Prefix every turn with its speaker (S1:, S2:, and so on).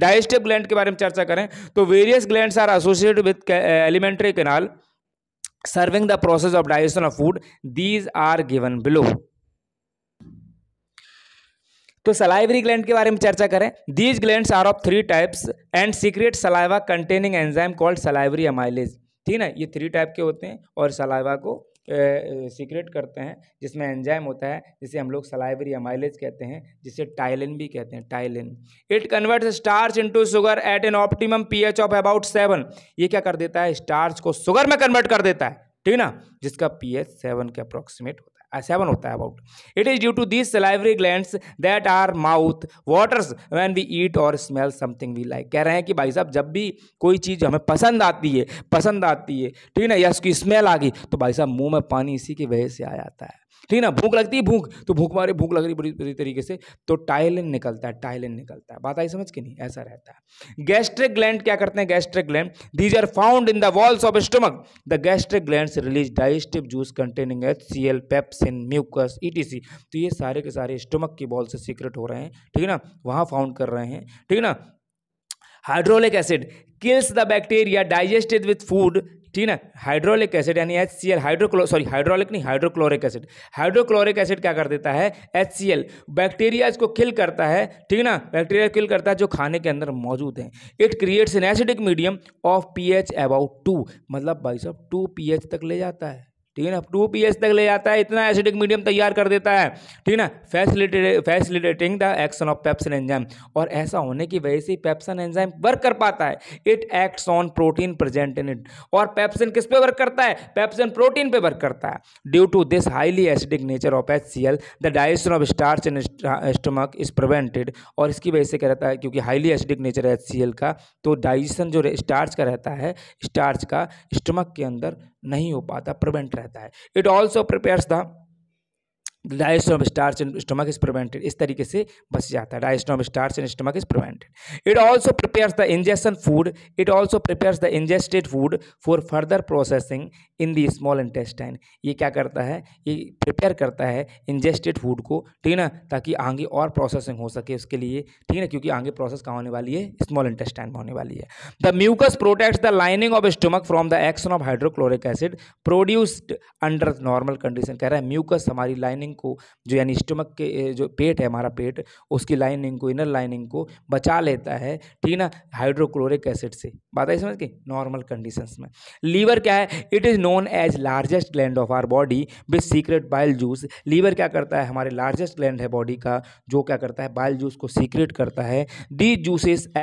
S1: digestive gland के बारे में चर्चा करें तो various gland are associated with elementary canal serving the process of digestion of food these are given below तो सलाइवरी ग्लैंड के बारे में चर्चा करें these gland are of three types and secrete saliva containing enzyme called salivary amylase ठीक है ना ये थ्री टाइप के होते हैं और सलाइवा को सीक्रेट करते हैं जिसमें एंजाइम होता है जिसे हम लोग सलाइवरी अमाइलेज कहते हैं जिसे टाइलिन भी कहते हैं ptyalin it converts starch into sugar at an optimum pH of about seven ये क्या कर देता है स्टार्च को शुगर में कन्वर्ट कर देता है ठीक है ना जिसका पी सेवन के अप्रोक्सीमेट होता है सेवन होता है about it is due to this salivary gland that our mouth waters when we eat और स्मेल समथिंग वी लाइक कह रहे हैं कि भाई साहब जब भी कोई चीज़ हमें पसंद आती है पसंद आती है ठीक है ना या उसकी स्मेल आ गई तो भाई साहब मुंह में पानी इसी की वजह से आ जाता है ठीक है ना भूख लगती है भूख तो भूख मारे भूख लग रही बुरी बुरी तरीके से तो टाइलिन निकलता है टाइलिन निकलता है बात आई समझ के नहीं ऐसा रहता है गैस्ट्रिक ग्लैंड क्या करते हैं gastric gland these are found in the walls of stomach the gastric gland release digestive juice containing H C L pepsin mucus ई तो ये सारे के सारे स्टमक की वॉल से सीक्रेट हो रहे हैं ठीक है ना वहाँ फाउंड कर रहे हैं ठीक है ना hydraulic acid kills the bacteria digested with food ठीक है हाइड्रोलिक एसिड यानी H C L hydrochlo sorry hydraulic नहीं हाइड्रोक्लोरिक एसिड हाइड्रोक्लोरिक एसिड क्या कर देता है एच सी एल बैक्टीरिया इसको किल करता है ठीक है ना बैक्टीरिया किल करता है जो खाने के अंदर मौजूद है it creates an acidic medium of P H about two मतलब भाई साहब टू पी एच तक ले जाता है ठीक है ना टू पी तक ले जाता है इतना एसिडिक मीडियम तैयार कर देता है ठीक है ना facilitate facilitating the action of pepsin enzyme और ऐसा होने की वजह से पैप्सन एंजाइम वर्क कर पाता है it acts on protein present in it और पेप्सिन किस पे वर्क करता है पेप्सिन प्रोटीन पे वर्क करता है due to this highly acidic nature of H C L the digestion of starch in stomach is prevented और इसकी वजह से क्या रहता है क्योंकि हाईली एसिडिक नेचर है एच सी एल का तो डाइजेशन जो स्टार्च का रहता है स्टार्च का स्टमक के अंदर नहीं हो पाता प्रिवेंट रहता है it also prepares the diastome starch and stomach is prevented इस तरीके से बच जाता है diastome starch and stomach is prevented it also prepares the ingestion food it also prepares the ingested food for further processing in the small intestine ये क्या करता है ये प्रिपेयर करता है इंजेस्टेड फूड को ठीक ना ताकि आगे और प्रोसेसिंग हो सके उसके लिए ठीक ना क्योंकि आगे प्रोसेस कहाँ होने वाली है स्मॉल इंटेस्टाइन में होने वाली है the mucus protects the lining of stomach from the action of hydrochloric acid produced under normal condition कह रहा है म्यूकस हमारी लाइनिंग लाइनिंग को जो यानी स्टमक के जो पेट है हमारा पेट उसकी लाइनिंग को इनर लाइनिंग को बचा लेता है ठीक है ना हाइड्रोक्लोरिक एसिड से बात आई समझ के नॉर्मल कंडीशंस में लीवर क्या है it is known as largest gland of our body with secrete bile juice liver क्या करता है हमारे लार्जेस्ट ग्लैंड है बॉडी का जो क्या करता है बाइल जूस को सीक्रेट करता है दी जूसेस